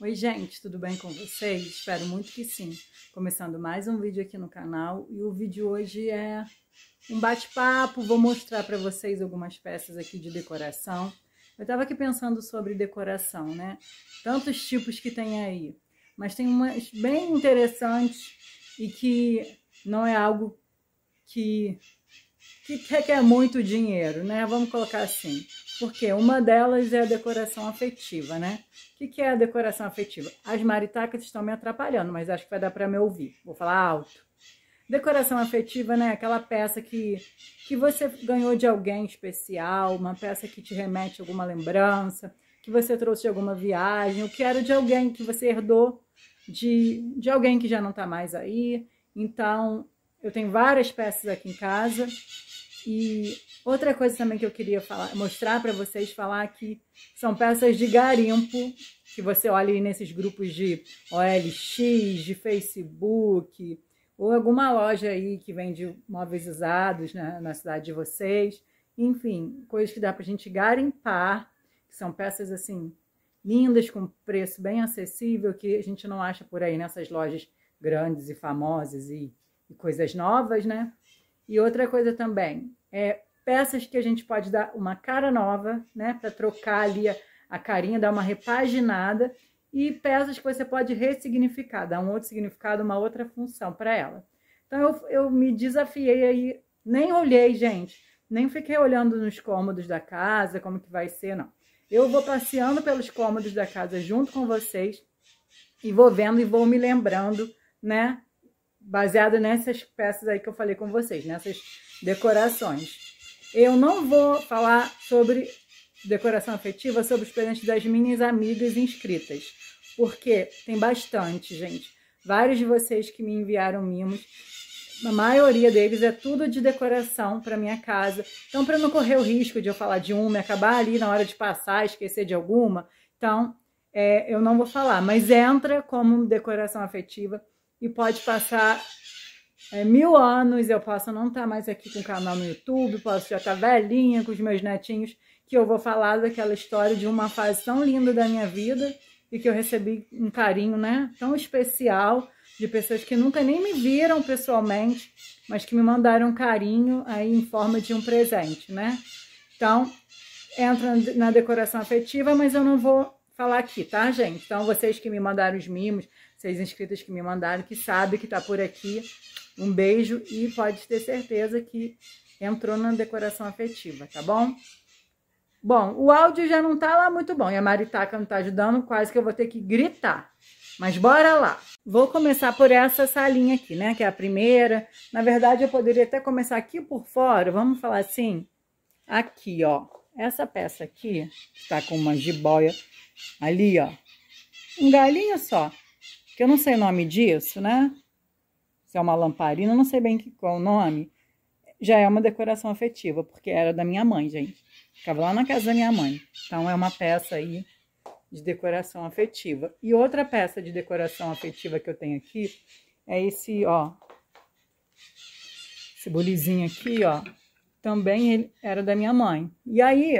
Oi gente, tudo bem com vocês? Espero muito que sim. Começando mais um vídeo aqui no canal e o vídeo hoje é um bate-papo. Vou mostrar para vocês algumas peças aqui de decoração. Eu estava aqui pensando sobre decoração, né? Tantos tipos que tem aí, mas tem umas bem interessantes e que não é algo que que requer muito dinheiro, né? Vamos colocar assim. Porque uma delas é a decoração afetiva, né? O que, que é a decoração afetiva? As maritacas estão me atrapalhando, mas acho que vai dar para me ouvir. Vou falar alto. Decoração afetiva, né? Aquela peça que, que você ganhou de alguém especial, uma peça que te remete a alguma lembrança, que você trouxe de alguma viagem, o que era de alguém que você herdou de, de alguém que já não está mais aí. Então, eu tenho várias peças aqui em casa e Outra coisa também que eu queria falar, mostrar para vocês, falar que são peças de garimpo, que você olha aí nesses grupos de OLX, de Facebook, ou alguma loja aí que vende móveis usados né, na cidade de vocês. Enfim, coisas que dá para a gente garimpar, que são peças assim lindas, com preço bem acessível, que a gente não acha por aí nessas lojas grandes e famosas e, e coisas novas, né? E outra coisa também é peças que a gente pode dar uma cara nova, né, para trocar ali a, a carinha, dar uma repaginada, e peças que você pode ressignificar, dar um outro significado, uma outra função para ela. Então eu, eu me desafiei aí, nem olhei, gente, nem fiquei olhando nos cômodos da casa, como que vai ser, não. Eu vou passeando pelos cômodos da casa junto com vocês e vou vendo e vou me lembrando, né? Baseado nessas peças aí que eu falei com vocês, nessas decorações. Eu não vou falar sobre decoração afetiva, sobre os presentes das minhas amigas inscritas, porque tem bastante, gente. Vários de vocês que me enviaram mimos, a maioria deles é tudo de decoração para minha casa. Então, para não correr o risco de eu falar de uma e acabar ali na hora de passar, esquecer de alguma, então é, eu não vou falar. Mas entra como decoração afetiva e pode passar é, mil anos, eu posso não estar tá mais aqui com o canal no YouTube, posso já estar tá velhinha com os meus netinhos, que eu vou falar daquela história de uma fase tão linda da minha vida e que eu recebi um carinho né, tão especial de pessoas que nunca nem me viram pessoalmente, mas que me mandaram carinho aí em forma de um presente, né? Então, entra na decoração afetiva, mas eu não vou falar aqui, tá, gente? Então, vocês que me mandaram os mimos, vocês inscritas que me mandaram, que sabem que tá por aqui, um beijo e pode ter certeza que entrou na decoração afetiva, tá bom? Bom, o áudio já não tá lá muito bom e a maritaca não tá ajudando, quase que eu vou ter que gritar. Mas bora lá. Vou começar por essa salinha aqui, né? Que é a primeira. Na verdade, eu poderia até começar aqui por fora, vamos falar assim? Aqui, ó. Essa peça aqui, que tá com uma jiboia ali, ó. Um galinho só, que eu não sei o nome disso, né? se é uma lamparina, não sei bem qual o nome, já é uma decoração afetiva, porque era da minha mãe, gente. Ficava lá na casa da minha mãe. Então é uma peça aí de decoração afetiva. E outra peça de decoração afetiva que eu tenho aqui é esse, ó. Esse bolizinho aqui, ó. Também ele era da minha mãe. E aí,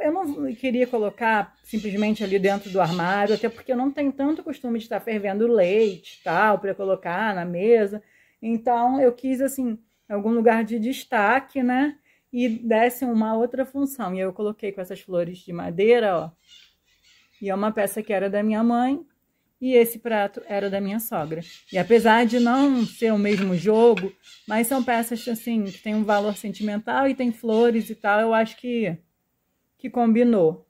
eu não queria colocar simplesmente ali dentro do armário, até porque eu não tenho tanto costume de estar fervendo leite tal, para colocar na mesa. Então, eu quis, assim, algum lugar de destaque, né? E desse uma outra função. E eu coloquei com essas flores de madeira, ó. E é uma peça que era da minha mãe, e esse prato era da minha sogra. E apesar de não ser o mesmo jogo, mas são peças assim que têm um valor sentimental e tem flores e tal, eu acho que que combinou.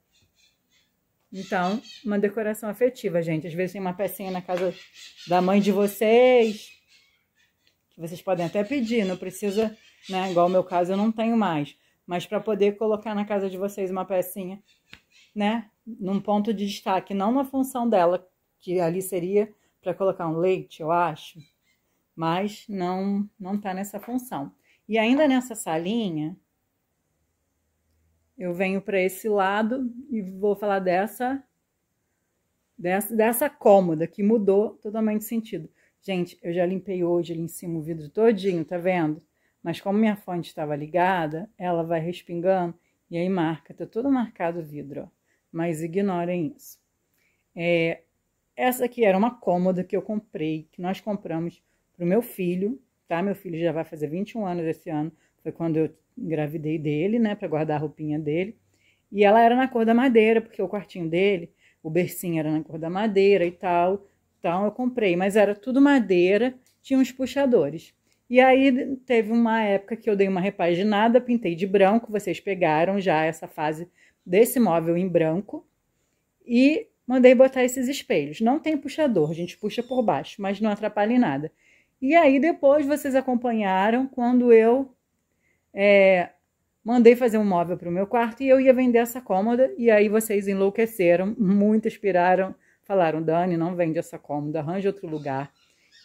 Então, uma decoração afetiva, gente. Às vezes tem uma pecinha na casa da mãe de vocês, que vocês podem até pedir, não precisa, né? Igual o meu caso, eu não tenho mais. Mas para poder colocar na casa de vocês uma pecinha, né? Num ponto de destaque, não na função dela, que ali seria para colocar um leite, eu acho. Mas não, não tá nessa função. E ainda nessa salinha, eu venho para esse lado e vou falar dessa, dessa, dessa cômoda que mudou totalmente sentido. Gente, eu já limpei hoje ali em cima o vidro todinho, tá vendo? Mas como minha fonte estava ligada, ela vai respingando e aí marca, tá todo marcado o vidro, ó. Mas ignorem isso. É, essa aqui era uma cômoda que eu comprei, que nós compramos pro meu filho, tá? Meu filho já vai fazer 21 anos esse ano. Foi quando eu engravidei dele, né, para guardar a roupinha dele. E ela era na cor da madeira, porque o quartinho dele, o bercinho era na cor da madeira e tal. Então eu comprei, mas era tudo madeira, tinha uns puxadores. E aí teve uma época que eu dei uma repaginada, pintei de branco, vocês pegaram já essa fase desse móvel em branco. E mandei botar esses espelhos. Não tem puxador, a gente puxa por baixo, mas não atrapalha em nada. E aí depois vocês acompanharam quando eu é, mandei fazer um móvel para o meu quarto e eu ia vender essa cômoda. E aí vocês enlouqueceram, muito inspiraram, falaram: Dani, não vende essa cômoda, arranja outro lugar.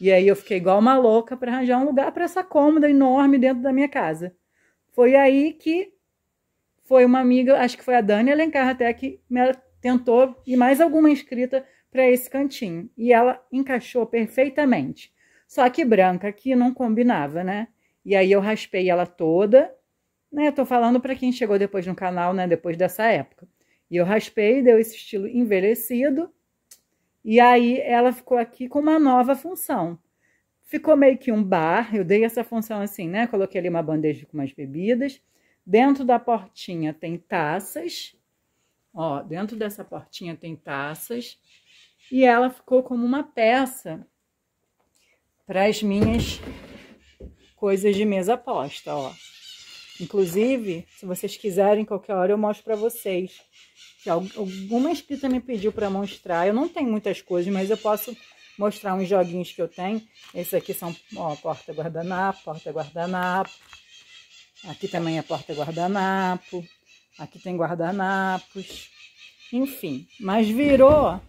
E aí eu fiquei igual uma louca para arranjar um lugar para essa cômoda enorme dentro da minha casa. Foi aí que foi uma amiga, acho que foi a Dani Alencar até que me tentou e mais alguma inscrita para esse cantinho. E ela encaixou perfeitamente. Só que branca que não combinava, né? E aí eu raspei ela toda, né? tô falando para quem chegou depois no canal, né? Depois dessa época. E eu raspei, deu esse estilo envelhecido. E aí ela ficou aqui com uma nova função. Ficou meio que um bar, eu dei essa função assim, né? Coloquei ali uma bandeja com umas bebidas. Dentro da portinha tem taças. Ó, dentro dessa portinha tem taças. E ela ficou como uma peça para as minhas coisas de mesa posta, ó. Inclusive, se vocês quiserem, qualquer hora eu mostro para vocês. Alguma inscrita me pediu para mostrar. Eu não tenho muitas coisas, mas eu posso mostrar uns joguinhos que eu tenho. Esses aqui são, ó, porta guardanapo, porta guardanapo. Aqui também é porta guardanapo. Aqui tem guardanapos. Enfim, mas virou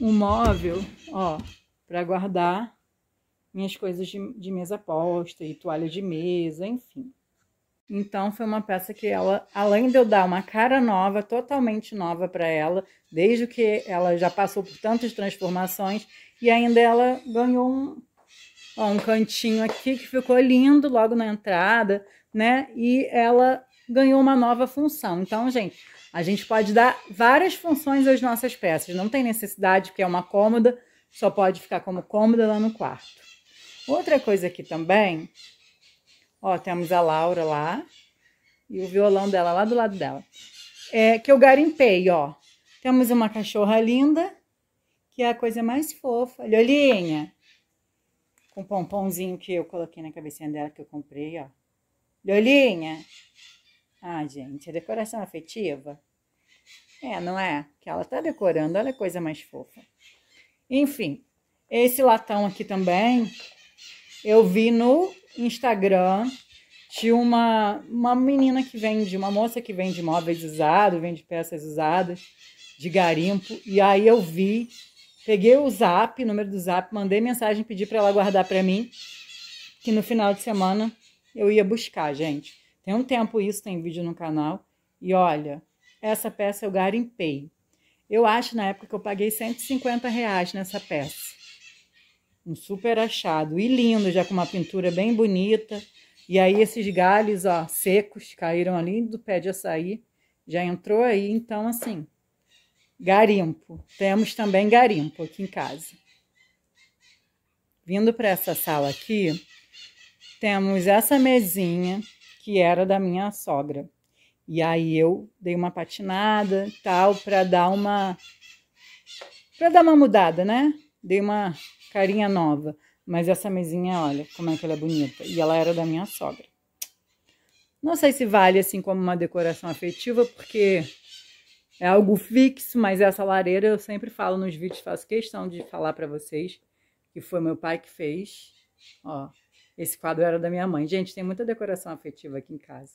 um móvel, ó, para guardar minhas coisas de, de mesa posta e toalha de mesa, enfim. Então foi uma peça que ela, além de eu dar uma cara nova, totalmente nova para ela, desde que ela já passou por tantas transformações e ainda ela ganhou um, ó, um cantinho aqui que ficou lindo logo na entrada, né? E ela ganhou uma nova função. Então, gente, a gente pode dar várias funções às nossas peças. Não tem necessidade que é uma cômoda, só pode ficar como cômoda lá no quarto. Outra coisa aqui também, ó, temos a Laura lá e o violão dela lá do lado dela. É que eu garimpei, ó. Temos uma cachorra linda, que é a coisa mais fofa. Lolinha com o pomponzinho que eu coloquei na cabecinha dela que eu comprei, ó. Lolinha, Ah, gente, é decoração afetiva. É, não é? Que ela tá decorando, olha a coisa mais fofa. Enfim, esse latão aqui também, eu vi no Instagram de uma, uma menina que vende, uma moça que vende móveis usados, vende peças usadas, de garimpo. E aí eu vi, peguei o zap, número do zap, mandei mensagem, pedi para ela guardar para mim, que no final de semana eu ia buscar, gente. Tem um tempo isso, tem vídeo no canal. E olha, essa peça eu garimpei. Eu acho na época que eu paguei 150 reais nessa peça. Um super achado. E lindo, já com uma pintura bem bonita. E aí esses galhos, ó, secos, caíram ali do pé de açaí. Já entrou aí, então assim, garimpo. Temos também garimpo aqui em casa. Vindo para essa sala aqui, temos essa mesinha que era da minha sogra. E aí eu dei uma patinada, tal, para dar uma para dar uma mudada, né? dei uma carinha nova. Mas essa mesinha, olha como é que ela é bonita. E ela era da minha sogra. Não sei se vale assim como uma decoração afetiva, porque é algo fixo, mas essa lareira eu sempre falo nos vídeos, faço questão de falar para vocês que foi meu pai que fez. Ó, esse quadro era da minha mãe. Gente, tem muita decoração afetiva aqui em casa.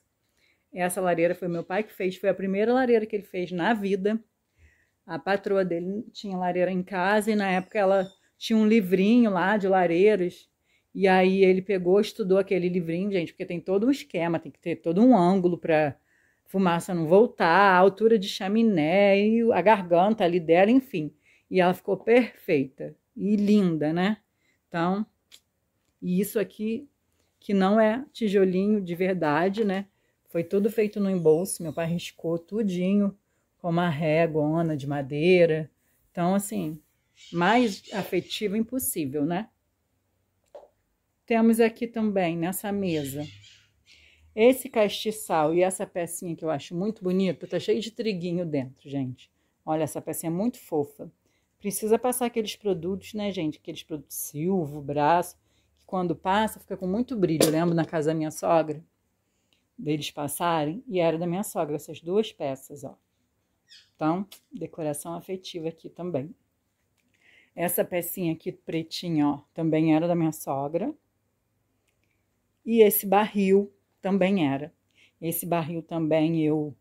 Essa lareira foi meu pai que fez, foi a primeira lareira que ele fez na vida a patroa dele tinha lareira em casa e na época ela tinha um livrinho lá de lareiras. E aí ele pegou, estudou aquele livrinho, gente, porque tem todo um esquema, tem que ter todo um ângulo para fumaça não voltar, a altura de chaminé e a garganta ali dela, enfim. E ela ficou perfeita e linda, né? Então, e isso aqui que não é tijolinho de verdade, né? Foi tudo feito no embolso, meu pai riscou tudinho como a régua de madeira. Então, assim, mais afetivo impossível, né? Temos aqui também, nessa mesa, esse castiçal e essa pecinha que eu acho muito bonita, tá cheio de triguinho dentro, gente. Olha, essa pecinha é muito fofa. Precisa passar aqueles produtos, né, gente? Aqueles produtos silvo, braço, que quando passa fica com muito brilho. Eu lembro na casa da minha sogra, deles passarem, e era da minha sogra, essas duas peças, ó. Então, decoração afetiva aqui também. Essa pecinha aqui pretinha, ó, também era da minha sogra. E esse barril também era. Esse barril também eu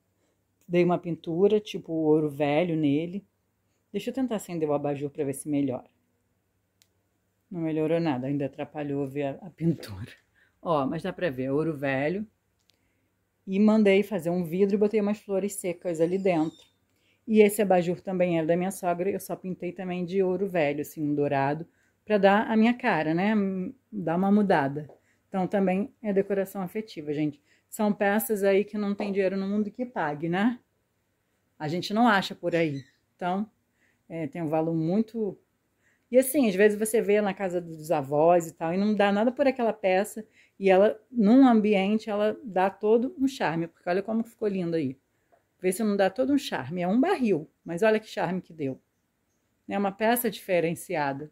dei uma pintura, tipo ouro velho nele. Deixa eu tentar acender o abajur para ver se melhora. Não melhorou nada, ainda atrapalhou ver a, a pintura. Ó, mas dá para ver, ouro velho. E mandei fazer um vidro e botei umas flores secas ali dentro. E esse abajur também era da minha sogra, eu só pintei também de ouro velho, assim, um dourado, para dar a minha cara, né? Dar uma mudada. Então também é decoração afetiva, gente. São peças aí que não tem dinheiro no mundo que pague, né? A gente não acha por aí. Então, é, tem um valor muito. E assim, às vezes você vê na casa dos avós e tal, e não dá nada por aquela peça, e ela, num ambiente, ela dá todo um charme, porque olha como ficou lindo aí. Vê se não dá todo um charme. É um barril, mas olha que charme que deu. É uma peça diferenciada.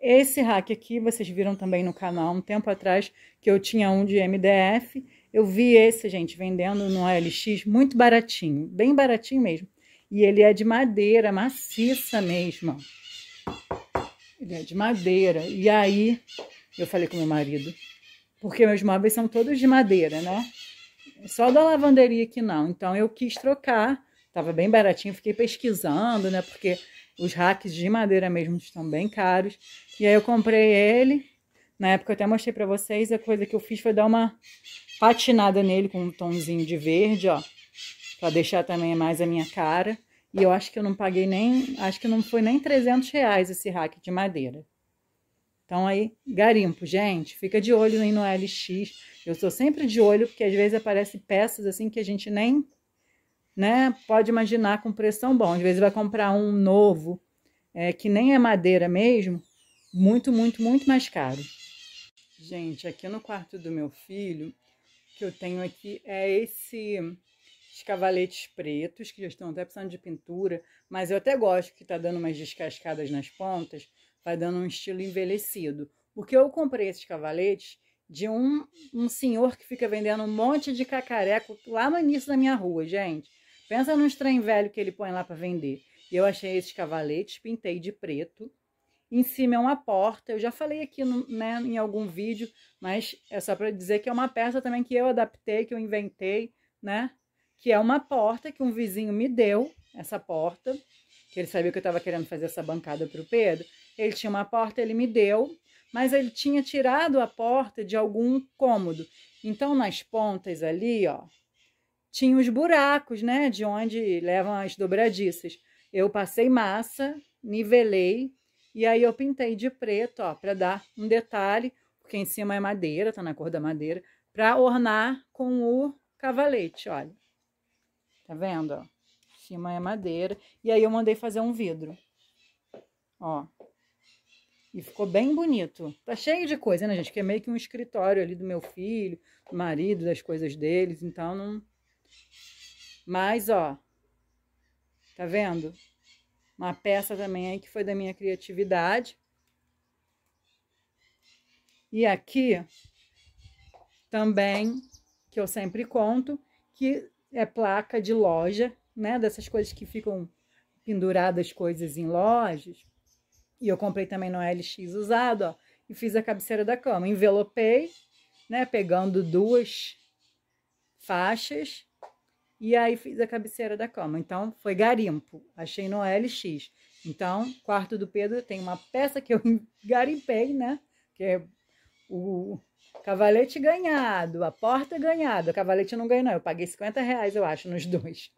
Esse rack aqui, vocês viram também no canal um tempo atrás, que eu tinha um de MDF. Eu vi esse, gente, vendendo no OLX, muito baratinho, bem baratinho mesmo. E ele é de madeira, maciça mesmo. Ele é de madeira. E aí, eu falei com meu marido, porque meus móveis são todos de madeira, né? Só da lavanderia que não. Então eu quis trocar. Tava bem baratinho, fiquei pesquisando, né? Porque os racks de madeira mesmo estão bem caros. E aí eu comprei ele. Na época eu até mostrei para vocês, a coisa que eu fiz foi dar uma patinada nele com um tomzinho de verde, ó. Pra deixar também mais a minha cara. E eu acho que eu não paguei nem... Acho que não foi nem 300 reais esse rack de madeira. Então aí, garimpo, gente, fica de olho aí no LX. Eu sou sempre de olho, porque às vezes aparecem peças assim que a gente nem né, pode imaginar com preço tão bom. Às vezes vai comprar um novo, é, que nem é madeira mesmo, muito, muito, muito mais caro. Gente, aqui no quarto do meu filho, que eu tenho aqui é esse cavaletes pretos, que já estão até precisando de pintura, mas eu até gosto que tá dando umas descascadas nas pontas, vai tá dando um estilo envelhecido. Porque eu comprei esses cavaletes de um, um senhor que fica vendendo um monte de cacareco lá no início da minha rua, gente. Pensa num trem velho que ele põe lá para vender. E eu achei esses cavaletes, pintei de preto. Em cima é uma porta, eu já falei aqui no, né, em algum vídeo, mas é só para dizer que é uma peça também que eu adaptei, que eu inventei, né? Que é uma porta que um vizinho me deu, essa porta, que ele sabia que eu estava querendo fazer essa bancada para o Pedro. Ele tinha uma porta, ele me deu, mas ele tinha tirado a porta de algum cômodo. Então, nas pontas ali, ó, tinha os buracos, né, de onde levam as dobradiças. Eu passei massa, nivelei e aí eu pintei de preto, ó, para dar um detalhe, porque em cima é madeira, tá na cor da madeira, para ornar com o cavalete, olha. Tá vendo, ó? Em cima é madeira e aí eu mandei fazer um vidro. Ó, e ficou bem bonito. Tá cheio de coisa, né, gente? Que é meio que um escritório ali do meu filho, do marido, das coisas deles. Então, não... Mas, ó, tá vendo? Uma peça também aí que foi da minha criatividade. E aqui, também, que eu sempre conto, que é placa de loja, né? Dessas coisas que ficam penduradas coisas em lojas. E eu comprei também no LX usado, ó, e fiz a cabeceira da cama. Envelopei, né, pegando duas faixas e aí fiz a cabeceira da cama. Então foi garimpo, achei no LX. Então, quarto do Pedro tem uma peça que eu garimpei, né, que é o cavalete ganhado, a porta ganhada. O cavalete não ganhou não, eu paguei 50 reais, eu acho, nos dois.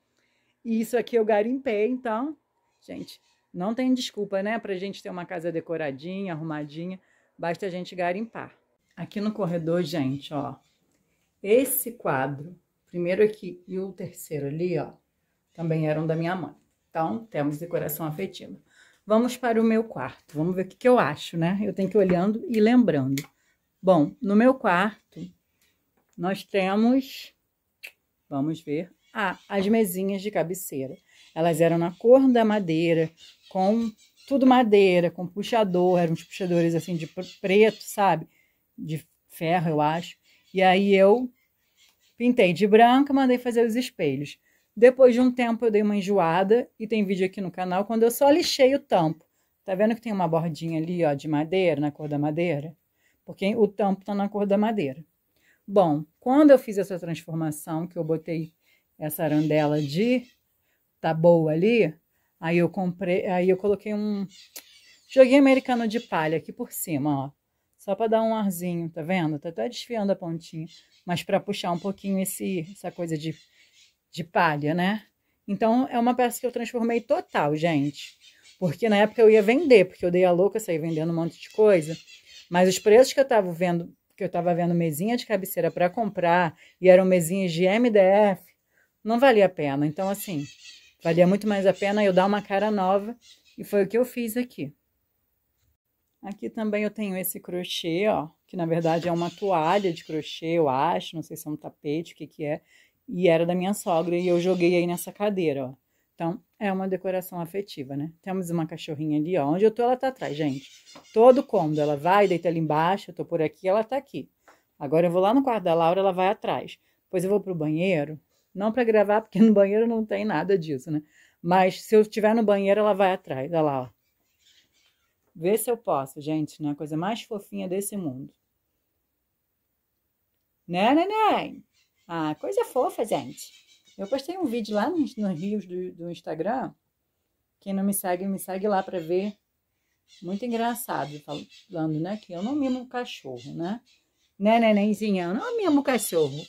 E isso aqui eu garimpei, então, gente, não tem desculpa, né, para a gente ter uma casa decoradinha, arrumadinha, basta a gente garimpar. Aqui no corredor, gente, ó, esse quadro, primeiro aqui e o terceiro ali, ó, também eram da minha mãe. Então, temos decoração afetiva. Vamos para o meu quarto, vamos ver o que, que eu acho, né? Eu tenho que ir olhando e lembrando. Bom, no meu quarto, nós temos, vamos ver, ah, as mesinhas de cabeceira. Elas eram na cor da madeira, com tudo madeira, com puxador, eram uns puxadores assim de preto, sabe? De ferro, eu acho. E aí eu pintei de branca, mandei fazer os espelhos. Depois de um tempo eu dei uma enjoada e tem vídeo aqui no canal quando eu só lixei o tampo. Tá vendo que tem uma bordinha ali, ó, de madeira, na cor da madeira? Porque o tampo tá na cor da madeira. Bom, quando eu fiz essa transformação, que eu botei essa arandela de tá boa ali. Aí eu comprei, aí eu coloquei um joguinho americano de palha aqui por cima, ó. Só para dar um arzinho, tá vendo? Tá até desfiando a pontinha, mas para puxar um pouquinho esse essa coisa de de palha, né? Então é uma peça que eu transformei total, gente. Porque na época eu ia vender, porque eu dei a louca, sair vendendo um monte de coisa, mas os preços que eu tava vendo, que eu tava vendo mesinha de cabeceira para comprar e eram mesinhas de MDF, não valia a pena. Então assim, Valia muito mais a pena eu dar uma cara nova e foi o que eu fiz aqui. Aqui também eu tenho esse crochê, ó, que na verdade é uma toalha de crochê, eu acho, não sei se é um tapete, o que que é, e era da minha sogra e eu joguei aí nessa cadeira, ó. Então, é uma decoração afetiva, né? Temos uma cachorrinha ali, ó, onde eu tô, ela tá atrás, gente. Todo cômodo, ela vai, deita ali embaixo, eu tô por aqui, ela tá aqui. Agora eu vou lá no quarto da Laura, ela vai atrás. Depois eu vou pro banheiro, não para gravar, porque no banheiro não tem nada disso, né? Mas se eu estiver no banheiro, ela vai atrás. Olha lá, ó. Vê se eu posso, gente, né? Coisa mais fofinha desse mundo. Né, neném? Ah, coisa fofa, gente. Eu postei um vídeo lá nos, no rios do, do Instagram. Quem não me segue, me segue lá para ver. Muito engraçado falando, né? Que eu não mimo cachorro, né? Né, nenenzinha? Eu não mimo cachorro.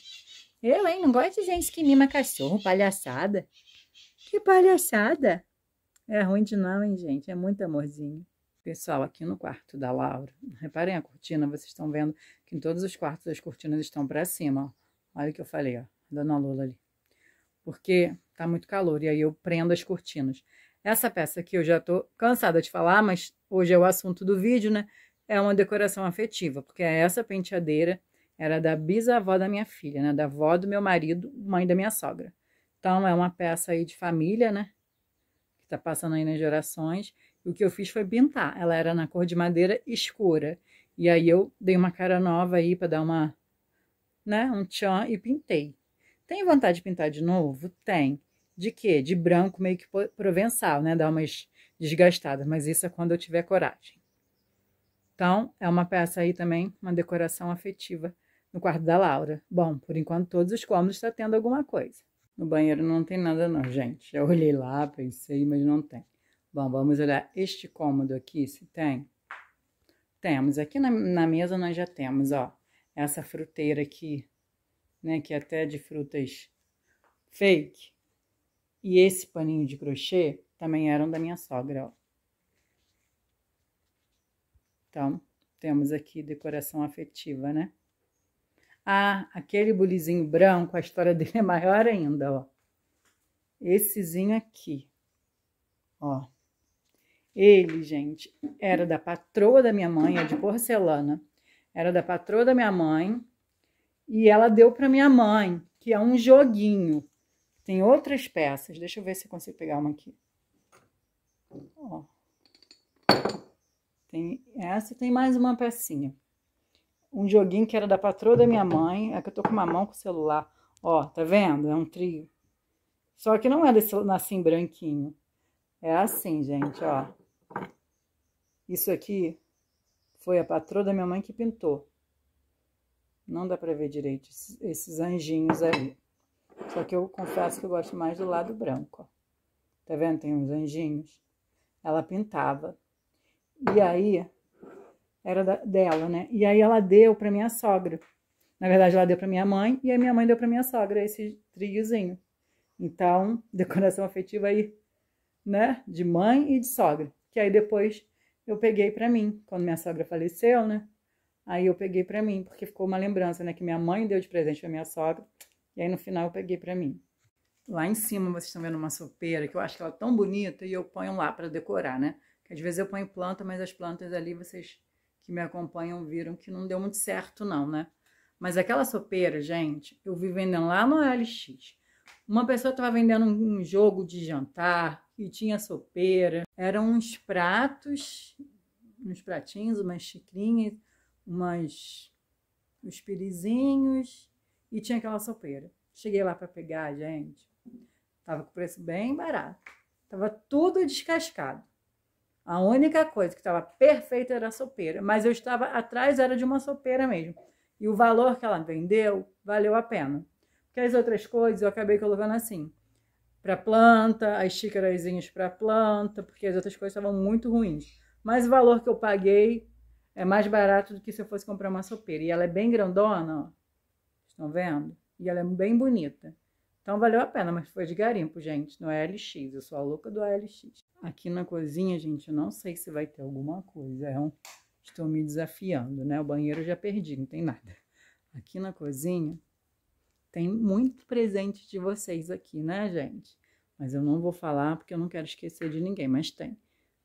Eu, hein? Não gosto de gente que mima cachorro, palhaçada. Que palhaçada! É ruim de não, hein, gente? É muito amorzinho. Pessoal, aqui no quarto da Laura, reparem a cortina, vocês estão vendo que em todos os quartos as cortinas estão para cima. Ó. Olha o que eu falei, ó, dona Lula ali. Porque tá muito calor e aí eu prendo as cortinas. Essa peça aqui eu já tô cansada de falar, mas hoje é o assunto do vídeo, né? É uma decoração afetiva, porque é essa penteadeira era da bisavó da minha filha, né? Da avó do meu marido, mãe da minha sogra. Então, é uma peça aí de família, né? Que tá passando aí nas gerações. E o que eu fiz foi pintar. Ela era na cor de madeira escura. E aí eu dei uma cara nova aí para dar uma, né? Um tchan e pintei. Tem vontade de pintar de novo? Tem. De quê? De branco meio que provençal, né? Dar umas desgastadas. Mas isso é quando eu tiver coragem. Então, é uma peça aí também, uma decoração afetiva no quarto da Laura. Bom, por enquanto todos os cômodos estão tendo alguma coisa. No banheiro não tem nada não, gente. Eu olhei lá, pensei, mas não tem. Bom, vamos olhar este cômodo aqui, se tem. Temos. Aqui na, na mesa nós já temos, ó, essa fruteira aqui, né, que é até de frutas fake. E esse paninho de crochê também eram da minha sogra, ó. Então, temos aqui decoração afetiva, né? Ah, aquele bulizinho branco, a história dele é maior ainda, ó. Essezinho aqui, ó. Ele, gente, era da patroa da minha mãe, é de porcelana. Era da patroa da minha mãe e ela deu para minha mãe, que é um joguinho. Tem outras peças. Deixa eu ver se eu consigo pegar uma aqui. Ó. Tem essa, tem mais uma pecinha um joguinho que era da patroa da minha mãe. É que eu tô com uma mão com o celular. Ó, tá vendo? É um trio. Só que não é desse, assim branquinho. É assim, gente, ó. Isso aqui foi a patroa da minha mãe que pintou. Não dá pra ver direito esses anjinhos ali. Só que eu confesso que eu gosto mais do lado branco, ó. Tá vendo? Tem uns anjinhos. Ela pintava. E aí, era da, dela, né? E aí ela deu para minha sogra. Na verdade, ela deu para minha mãe e a minha mãe deu para minha sogra esse triozinho. Então, decoração afetiva aí, né? De mãe e de sogra. Que aí depois eu peguei para mim, quando minha sogra faleceu, né? Aí eu peguei para mim, porque ficou uma lembrança, né? Que minha mãe deu de presente para minha sogra. E aí no final eu peguei para mim. Lá em cima vocês estão vendo uma sopeira que eu acho que ela é tão bonita e eu ponho lá para decorar, né? Que às vezes eu ponho planta, mas as plantas ali vocês que me acompanham viram que não deu muito certo, não, né? Mas aquela sopeira, gente, eu vi vendendo lá no LX. Uma pessoa estava vendendo um jogo de jantar e tinha sopeira. Eram uns pratos, uns pratinhos, umas xicrinhas, umas, uns pirizinhos e tinha aquela sopeira. Cheguei lá para pegar, gente. Tava com preço bem barato. Tava tudo descascado. A única coisa que estava perfeita era a sopeira, mas eu estava atrás era de uma sopeira mesmo. E o valor que ela vendeu valeu a pena. Porque as outras coisas eu acabei colocando assim, para planta, as xícarazinhas para planta, porque as outras coisas estavam muito ruins. Mas o valor que eu paguei é mais barato do que se eu fosse comprar uma sopeira. E ela é bem grandona, ó. Estão vendo? E ela é bem bonita. Então valeu a pena, mas foi de garimpo, gente, no ALX. Eu sou a louca do ALX. Aqui na cozinha, gente, eu não sei se vai ter alguma coisa. É um... Estou me desafiando, né? O banheiro eu já perdi, não tem nada. Aqui na cozinha tem muito presente de vocês aqui, né, gente? Mas eu não vou falar porque eu não quero esquecer de ninguém, mas tem.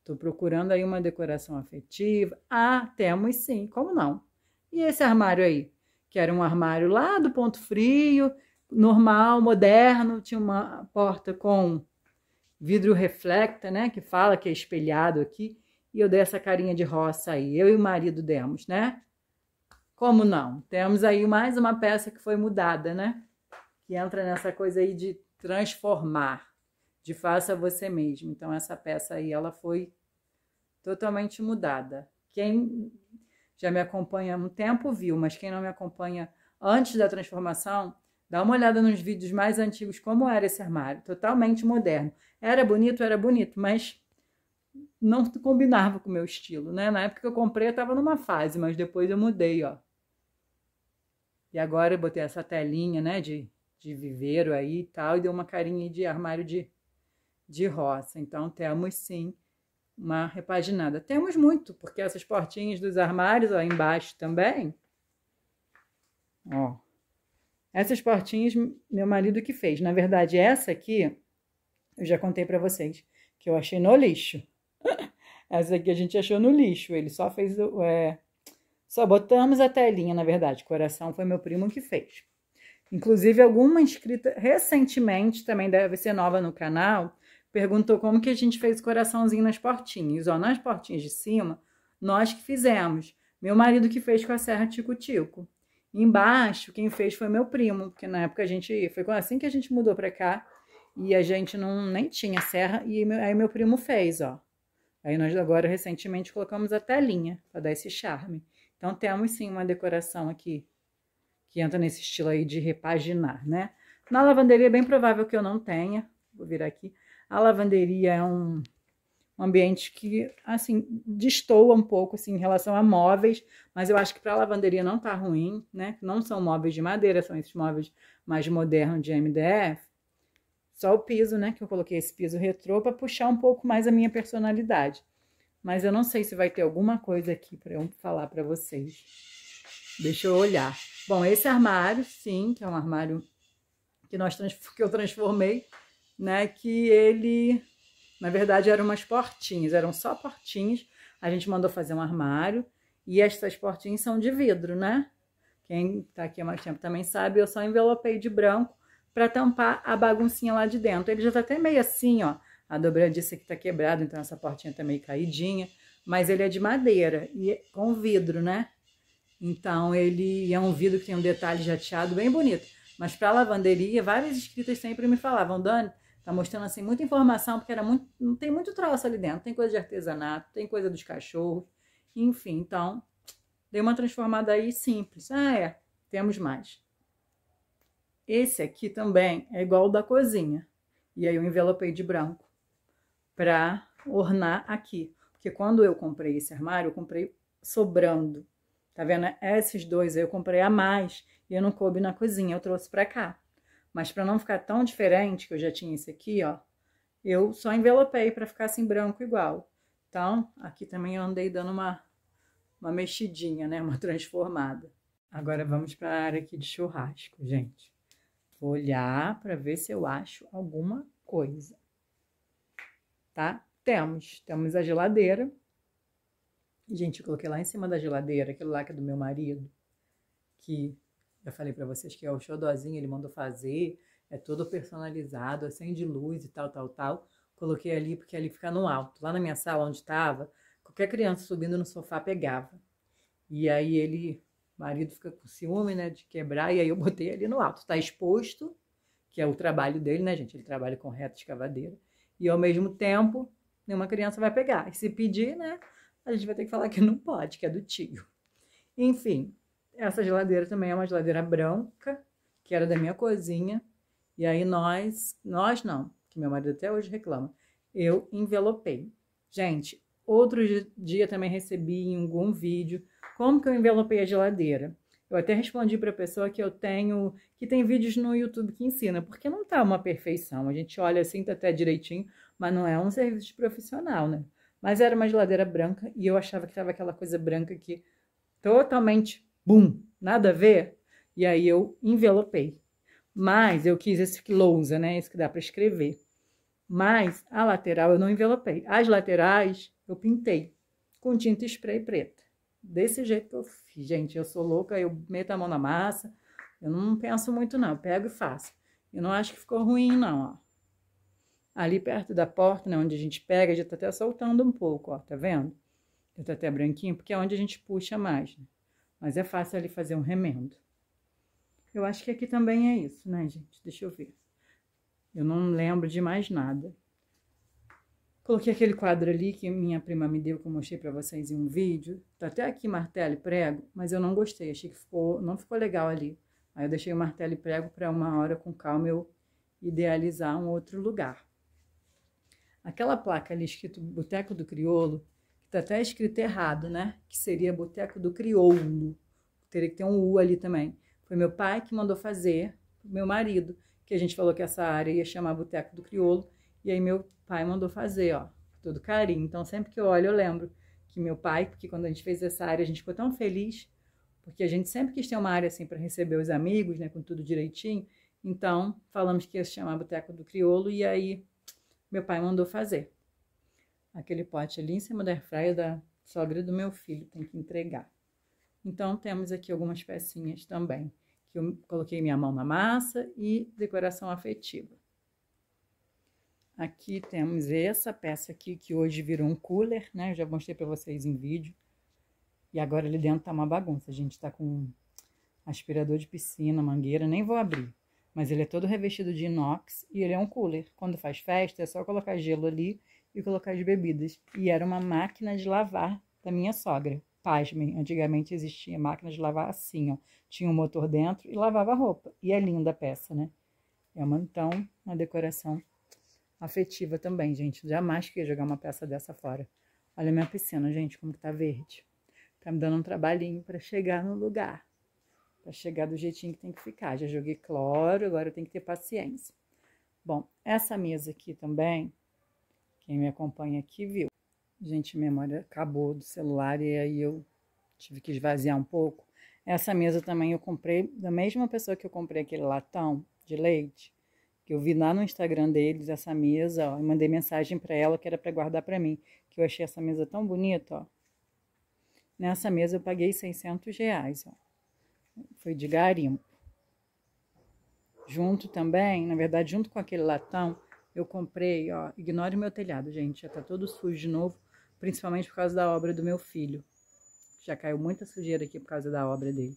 Estou procurando aí uma decoração afetiva. Ah, temos sim, como não? E esse armário aí? Que era um armário lá do ponto frio normal, moderno, tinha uma porta com vidro reflecta, né, que fala que é espelhado aqui, e eu dei essa carinha de roça aí. Eu e o marido demos, né? Como não? Temos aí mais uma peça que foi mudada, né? Que entra nessa coisa aí de transformar, de faça você mesmo. Então essa peça aí ela foi totalmente mudada. Quem já me acompanha há um tempo viu, mas quem não me acompanha antes da transformação, Dá uma olhada nos vídeos mais antigos como era esse armário, totalmente moderno. Era bonito, era bonito, mas não combinava com o meu estilo, né? Na época que eu comprei, eu estava numa fase, mas depois eu mudei, ó. E agora eu botei essa telinha, né, de, de viveiro aí e tal, e deu uma carinha de armário de, de roça. Então temos sim uma repaginada. Temos muito, porque essas portinhas dos armários, ó, embaixo também, ó, essas portinhas, meu marido que fez. Na verdade, essa aqui, eu já contei para vocês, que eu achei no lixo. essa aqui a gente achou no lixo. Ele só fez. É, só botamos a telinha, na verdade. Coração foi meu primo que fez. Inclusive, alguma inscrita recentemente, também deve ser nova no canal, perguntou como que a gente fez o coraçãozinho nas portinhas. Ó, nas portinhas de cima, nós que fizemos. Meu marido que fez com a serra tico-tico embaixo, quem fez foi meu primo, porque na época a gente. Foi assim que a gente mudou para cá. E a gente não nem tinha serra. E meu, aí meu primo fez, ó. Aí nós agora recentemente colocamos a telinha para dar esse charme. Então temos sim uma decoração aqui que entra nesse estilo aí de repaginar, né? Na lavanderia é bem provável que eu não tenha. Vou virar aqui. A lavanderia é um um ambiente que, assim, destoa um pouco, assim, em relação a móveis, mas eu acho que para lavanderia não tá ruim, né? Não são móveis de madeira, são esses móveis mais modernos de MDF. Só o piso, né? Que eu coloquei esse piso retrô para puxar um pouco mais a minha personalidade. Mas eu não sei se vai ter alguma coisa aqui para eu falar para vocês. Deixa eu olhar. Bom, esse armário, sim, que é um armário que, nós, que eu transformei, né? Que ele na verdade, eram umas portinhas, eram só portinhas. A gente mandou fazer um armário e essas portinhas são de vidro, né? Quem tá aqui há mais tempo também sabe, eu só envelopei de branco para tampar a baguncinha lá de dentro. Ele já tá até meio assim, ó. A dobradiça aqui tá quebrada, então essa portinha tá meio caidinha. Mas ele é de madeira e é com vidro, né? Então ele é um vidro que tem um detalhe jateado bem bonito. Mas para lavanderia, várias escritas sempre me falavam, Dani, Tá mostrando assim muita informação, porque era muito, tem muito troço ali dentro. Tem coisa de artesanato, tem coisa dos cachorros, enfim. Então, dei uma transformada aí simples. Ah, é, temos mais. Esse aqui também é igual o da cozinha. E aí eu envelopei de branco para ornar aqui. Porque quando eu comprei esse armário, eu comprei sobrando. Tá vendo? Esses dois eu comprei a mais e eu não coube na cozinha, eu trouxe para cá. Mas para não ficar tão diferente, que eu já tinha esse aqui, ó, eu só envelopei para ficar assim branco igual. Então, aqui também eu andei dando uma, uma mexidinha, né? Uma transformada. Agora vamos para a área aqui de churrasco, gente. Vou olhar para ver se eu acho alguma coisa. Tá? Temos. Temos a geladeira. Gente, eu coloquei lá em cima da geladeira, aquilo lá que é do meu marido, que já falei para vocês que é o xodózinho, ele mandou fazer, é todo personalizado, é acende luz e tal, tal, tal. Coloquei ali porque ali fica no alto. Lá na minha sala onde estava, qualquer criança subindo no sofá pegava. E aí ele, marido fica com ciúme, né, de quebrar, e aí eu botei ali no alto. Tá exposto, que é o trabalho dele, né, gente? Ele trabalha com reta escavadeira. E ao mesmo tempo, nenhuma criança vai pegar. E se pedir, né, a gente vai ter que falar que não pode, que é do tio. Enfim, essa geladeira também é uma geladeira branca, que era da minha cozinha. E aí nós, nós não, que meu marido até hoje reclama, eu envelopei. Gente, outro dia também recebi em algum vídeo como que eu envelopei a geladeira. Eu até respondi para a pessoa que eu tenho, que tem vídeos no YouTube que ensina, porque não tá uma perfeição. A gente olha assim, tá até direitinho, mas não é um serviço profissional, né? Mas era uma geladeira branca e eu achava que tava aquela coisa branca que totalmente Bum, nada a ver. E aí eu envelopei. Mas eu quis esse lousa, né? Esse que dá para escrever. Mas a lateral eu não envelopei. As laterais eu pintei com tinta spray preta. Desse jeito que eu fiz. Gente, eu sou louca, eu meto a mão na massa. Eu não penso muito, não. Eu pego e faço. Eu não acho que ficou ruim, não, ó. Ali perto da porta, né, onde a gente pega, já tá até soltando um pouco, ó. Tá vendo? Já tá até branquinho, porque é onde a gente puxa mais, né? Mas é fácil ali fazer um remendo. Eu acho que aqui também é isso, né, gente? Deixa eu ver. Eu não lembro de mais nada. Coloquei aquele quadro ali que minha prima me deu, que eu mostrei para vocês em um vídeo. Tá até aqui martelo e prego, mas eu não gostei. Achei que ficou, não ficou legal ali. Aí eu deixei o martelo e prego para uma hora com calma eu idealizar um outro lugar. Aquela placa ali escrito Boteco do Criolo, Tá até escrito errado, né? Que seria Boteco do Crioulo. Teria que ter um U ali também. Foi meu pai que mandou fazer, meu marido, que a gente falou que essa área ia chamar Boteco do Crioulo. E aí meu pai mandou fazer, ó, todo carinho. Então sempre que eu olho, eu lembro que meu pai, porque quando a gente fez essa área, a gente ficou tão feliz, porque a gente sempre quis ter uma área assim para receber os amigos, né, com tudo direitinho. Então, falamos que ia se chamar Boteco do Crioulo e aí meu pai mandou fazer aquele pote ali em cima da airfryer da sogra do meu filho, tem que entregar. Então, temos aqui algumas pecinhas também, que eu coloquei minha mão na massa e decoração afetiva. Aqui temos essa peça aqui, que hoje virou um cooler, né? Eu já mostrei para vocês em vídeo. E agora ali dentro tá uma bagunça. A gente tá com aspirador de piscina, mangueira, nem vou abrir. Mas ele é todo revestido de inox e ele é um cooler. Quando faz festa, é só colocar gelo ali e colocar as bebidas. E era uma máquina de lavar da minha sogra. Pasmem, antigamente existia máquina de lavar assim, ó. Tinha um motor dentro e lavava a roupa. E é linda a peça, né? É uma, então, uma decoração afetiva também, gente. Jamais queria jogar uma peça dessa fora. Olha a minha piscina, gente, como que tá verde. Tá me dando um trabalhinho para chegar no lugar. Pra chegar do jeitinho que tem que ficar. Já joguei cloro, agora eu tenho que ter paciência. Bom, essa mesa aqui também, quem me acompanha aqui viu. Gente, a memória acabou do celular e aí eu tive que esvaziar um pouco. Essa mesa também eu comprei da mesma pessoa que eu comprei aquele latão de leite, que eu vi lá no Instagram deles essa mesa, ó, e mandei mensagem para ela que era para guardar para mim, que eu achei essa mesa tão bonita, ó. Nessa mesa eu paguei 600 reais, ó. Foi de garimpo. Junto também, na verdade, junto com aquele latão, eu comprei, ó, ignore meu telhado, gente, já tá todo sujo de novo, principalmente por causa da obra do meu filho. Já caiu muita sujeira aqui por causa da obra dele.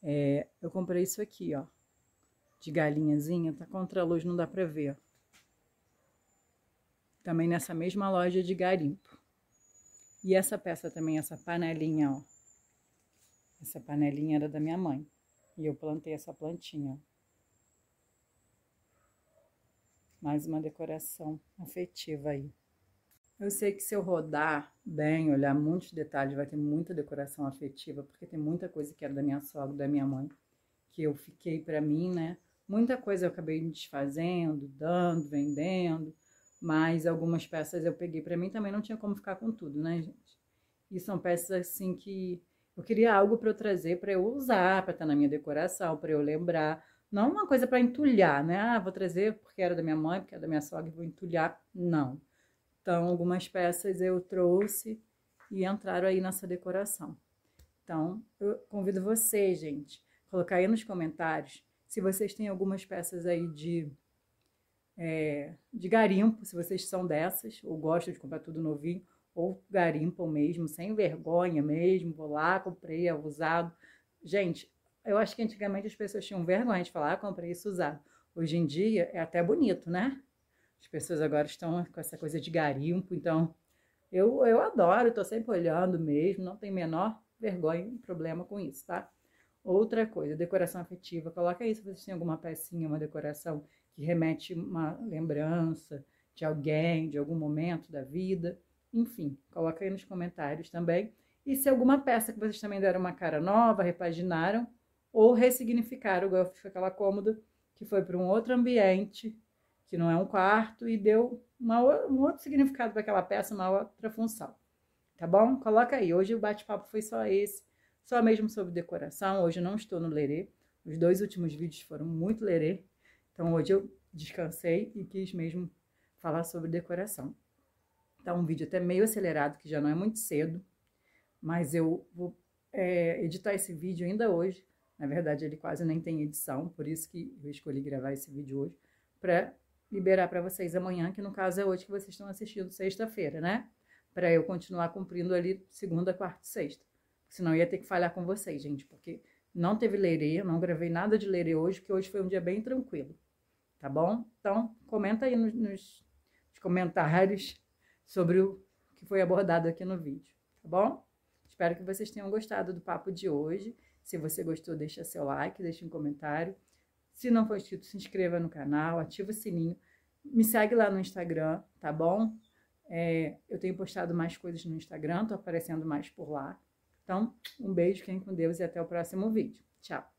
É, eu comprei isso aqui, ó, de galinhazinha, tá contra a luz, não dá pra ver, ó. Também nessa mesma loja de garimpo. E essa peça também, essa panelinha, ó. Essa panelinha era da minha mãe. E eu plantei essa plantinha, ó. mais uma decoração afetiva aí. Eu sei que se eu rodar bem, olhar muitos detalhes, vai ter muita decoração afetiva, porque tem muita coisa que era da minha sogra, da minha mãe, que eu fiquei para mim, né? Muita coisa eu acabei me desfazendo, dando, vendendo, mas algumas peças eu peguei para mim também, não tinha como ficar com tudo, né, gente? E são peças assim que eu queria algo para eu trazer, para eu usar, para estar tá na minha decoração, para eu lembrar, não uma coisa para entulhar, né? Ah, vou trazer porque era da minha mãe, porque era é da minha sogra, vou entulhar. Não. Então, algumas peças eu trouxe e entraram aí nessa decoração. Então, eu convido vocês, gente, colocar aí nos comentários se vocês têm algumas peças aí de, é, de garimpo, se vocês são dessas, ou gostam de comprar tudo novinho, ou garimpo mesmo, sem vergonha mesmo, vou lá, comprei, é usado. Gente, eu acho que antigamente as pessoas tinham vergonha de falar, ah, comprei isso usado. Hoje em dia é até bonito, né? As pessoas agora estão com essa coisa de garimpo, então eu, eu adoro, estou sempre olhando mesmo, não tem menor vergonha e problema com isso, tá? Outra coisa, decoração afetiva, coloca isso se vocês têm alguma pecinha, uma decoração que remete uma lembrança de alguém, de algum momento da vida, enfim, coloca aí nos comentários também. E se alguma peça que vocês também deram uma cara nova, repaginaram, ou ressignificar o golfe aquela cômoda que foi para um outro ambiente, que não é um quarto, e deu uma, um outro significado para aquela peça, uma outra função. Tá bom? Coloca aí. Hoje o bate-papo foi só esse, só mesmo sobre decoração. Hoje eu não estou no lerê. Os dois últimos vídeos foram muito lerê. Então hoje eu descansei e quis mesmo falar sobre decoração. Tá um vídeo até meio acelerado, que já não é muito cedo, mas eu vou é, editar esse vídeo ainda hoje na verdade, ele quase nem tem edição, por isso que eu escolhi gravar esse vídeo hoje, para liberar para vocês amanhã, que no caso é hoje que vocês estão assistindo, sexta-feira, né? Para eu continuar cumprindo ali segunda, quarta e sexta. Senão ia ter que falhar com vocês, gente, porque não teve leirê, não gravei nada de leirê hoje, porque hoje foi um dia bem tranquilo, tá bom? Então, comenta aí nos, nos comentários sobre o que foi abordado aqui no vídeo, tá bom? Espero que vocês tenham gostado do papo de hoje se você gostou, deixa seu like, deixa um comentário. Se não for inscrito, se inscreva no canal, ativa o sininho. Me segue lá no Instagram, tá bom? É, eu tenho postado mais coisas no Instagram, tô aparecendo mais por lá. Então, um beijo, fiquem com Deus e até o próximo vídeo. Tchau!